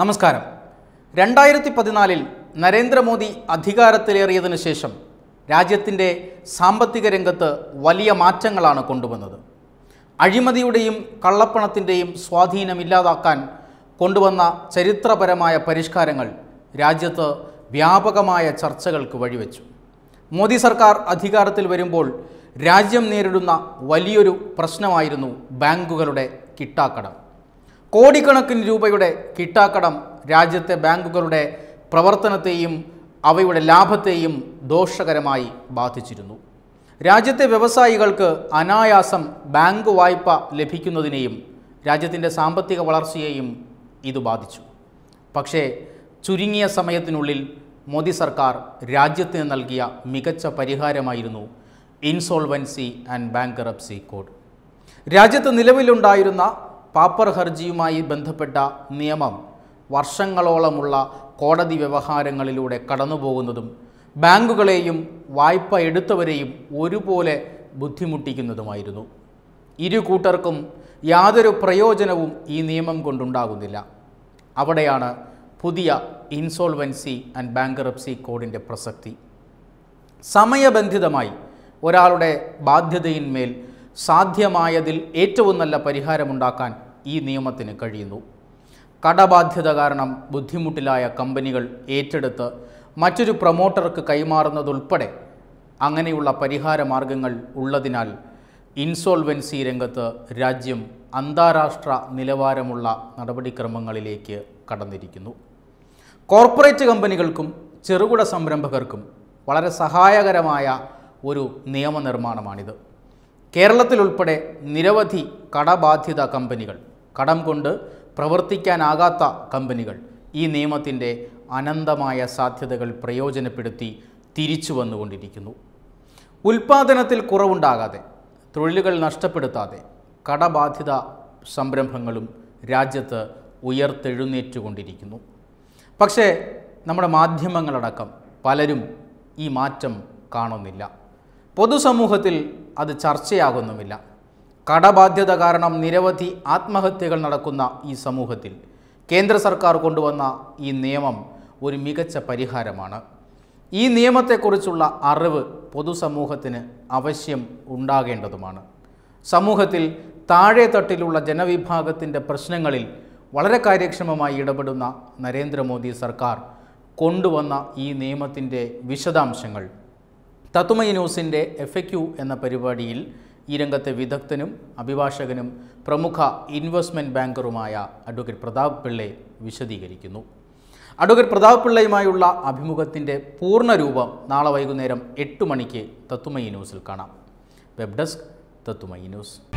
നമസ്കാരം രണ്ടായിരത്തി പതിനാലിൽ നരേന്ദ്രമോദി അധികാരത്തിലേറിയതിനു ശേഷം രാജ്യത്തിൻ്റെ സാമ്പത്തിക രംഗത്ത് വലിയ മാറ്റങ്ങളാണ് കൊണ്ടുവന്നത് അഴിമതിയുടെയും കള്ളപ്പണത്തിൻ്റെയും സ്വാധീനം ഇല്ലാതാക്കാൻ കൊണ്ടുവന്ന ചരിത്രപരമായ പരിഷ്കാരങ്ങൾ രാജ്യത്ത് വ്യാപകമായ ചർച്ചകൾക്ക് വഴിവെച്ചു മോദി സർക്കാർ അധികാരത്തിൽ വരുമ്പോൾ രാജ്യം നേരിടുന്ന വലിയൊരു പ്രശ്നമായിരുന്നു ബാങ്കുകളുടെ കിട്ടാക്കടം കോടിക്കണക്കിന് രൂപയുടെ കിട്ടാക്കടം രാജ്യത്തെ ബാങ്കുകളുടെ പ്രവർത്തനത്തെയും അവയുടെ ലാഭത്തെയും ദോഷകരമായി ബാധിച്ചിരുന്നു രാജ്യത്തെ വ്യവസായികൾക്ക് അനായാസം ബാങ്ക് വായ്പ ലഭിക്കുന്നതിനെയും രാജ്യത്തിൻ്റെ സാമ്പത്തിക വളർച്ചയെയും ഇത് ബാധിച്ചു പക്ഷേ ചുരുങ്ങിയ സമയത്തിനുള്ളിൽ മോദി സർക്കാർ രാജ്യത്തിന് നൽകിയ മികച്ച പരിഹാരമായിരുന്നു ഇൻസോൾവൻസി ആൻഡ് ബാങ്ക് കോഡ് രാജ്യത്ത് നിലവിലുണ്ടായിരുന്ന പാപ്പർ ഹർജിയുമായി ബന്ധപ്പെട്ട നിയമം വർഷങ്ങളോളമുള്ള കോടതി വ്യവഹാരങ്ങളിലൂടെ കടന്നുപോകുന്നതും ബാങ്കുകളെയും വായ്പ എടുത്തവരെയും ഒരുപോലെ ബുദ്ധിമുട്ടിക്കുന്നതുമായിരുന്നു ഇരു കൂട്ടർക്കും യാതൊരു പ്രയോജനവും ഈ നിയമം കൊണ്ടുണ്ടാകുന്നില്ല അവിടെയാണ് പുതിയ ഇൻസോൾവൻസി ആൻഡ് ബാങ്കറപ്സി കോഡിൻ്റെ പ്രസക്തി സമയബന്ധിതമായി ഒരാളുടെ ബാധ്യതയിന്മേൽ സാധ്യമായതിൽ ഏറ്റവും നല്ല പരിഹാരമുണ്ടാക്കാൻ ഈ നിയമത്തിന് കഴിയുന്നു കടബാധ്യത കാരണം ബുദ്ധിമുട്ടിലായ കമ്പനികൾ ഏറ്റെടുത്ത് മറ്റൊരു പ്രൊമോട്ടർക്ക് കൈമാറുന്നതുൾപ്പെടെ അങ്ങനെയുള്ള പരിഹാര മാർഗങ്ങൾ ഉള്ളതിനാൽ ഇൻസോൾവൻസി രംഗത്ത് രാജ്യം അന്താരാഷ്ട്ര നിലവാരമുള്ള നടപടിക്രമങ്ങളിലേക്ക് കടന്നിരിക്കുന്നു കോർപ്പറേറ്റ് കമ്പനികൾക്കും ചെറുകിട സംരംഭകർക്കും വളരെ സഹായകരമായ ഒരു നിയമനിർമ്മാണമാണിത് കേരളത്തിലുൾപ്പെടെ നിരവധി കടബാധ്യത കമ്പനികൾ കടം കൊണ്ട് പ്രവർത്തിക്കാനാകാത്ത കമ്പനികൾ ഈ നിയമത്തിൻ്റെ അനന്തമായ സാധ്യതകൾ പ്രയോജനപ്പെടുത്തി തിരിച്ചു വന്നുകൊണ്ടിരിക്കുന്നു ഉൽപാദനത്തിൽ കുറവുണ്ടാകാതെ തൊഴിലുകൾ നഷ്ടപ്പെടുത്താതെ കടബാധിത സംരംഭങ്ങളും രാജ്യത്ത് ഉയർത്തെഴുന്നേറ്റുകൊണ്ടിരിക്കുന്നു പക്ഷേ നമ്മുടെ മാധ്യമങ്ങളടക്കം പലരും ഈ മാറ്റം കാണുന്നില്ല പൊതുസമൂഹത്തിൽ അത് ചർച്ചയാകുന്നുമില്ല കടബാധ്യത കാരണം നിരവധി ആത്മഹത്യകൾ നടക്കുന്ന ഈ സമൂഹത്തിൽ കേന്ദ്ര സർക്കാർ കൊണ്ടുവന്ന ഈ നിയമം ഒരു മികച്ച പരിഹാരമാണ് ഈ നിയമത്തെക്കുറിച്ചുള്ള അറിവ് പൊതുസമൂഹത്തിന് അവശ്യം ഉണ്ടാകേണ്ടതുമാണ് സമൂഹത്തിൽ താഴെ തട്ടിലുള്ള ജനവിഭാഗത്തിൻ്റെ പ്രശ്നങ്ങളിൽ വളരെ കാര്യക്ഷമമായി ഇടപെടുന്ന നരേന്ദ്രമോദി സർക്കാർ കൊണ്ടുവന്ന ഈ നിയമത്തിൻ്റെ വിശദാംശങ്ങൾ തത്തുമൈ ന്യൂസിൻ്റെ എഫ് ക്യു എന്ന പരിപാടിയിൽ ഈ രംഗത്തെ വിദഗ്ധനും അഭിഭാഷകനും പ്രമുഖ ഇൻവെസ്റ്റ്മെൻറ്റ് ബാങ്കറുമായ അഡ്വക്കേറ്റ് പ്രതാപ് പിള്ളയെ വിശദീകരിക്കുന്നു അഡ്വക്കേറ്റ് പ്രതാപ് പിള്ളയുമായുള്ള അഭിമുഖത്തിൻ്റെ പൂർണ്ണരൂപം നാളെ വൈകുന്നേരം എട്ട് മണിക്ക് തത്തുമയി ന്യൂസിൽ കാണാം വെബ് ഡെസ്ക് തത്തുമയി ന്യൂസ്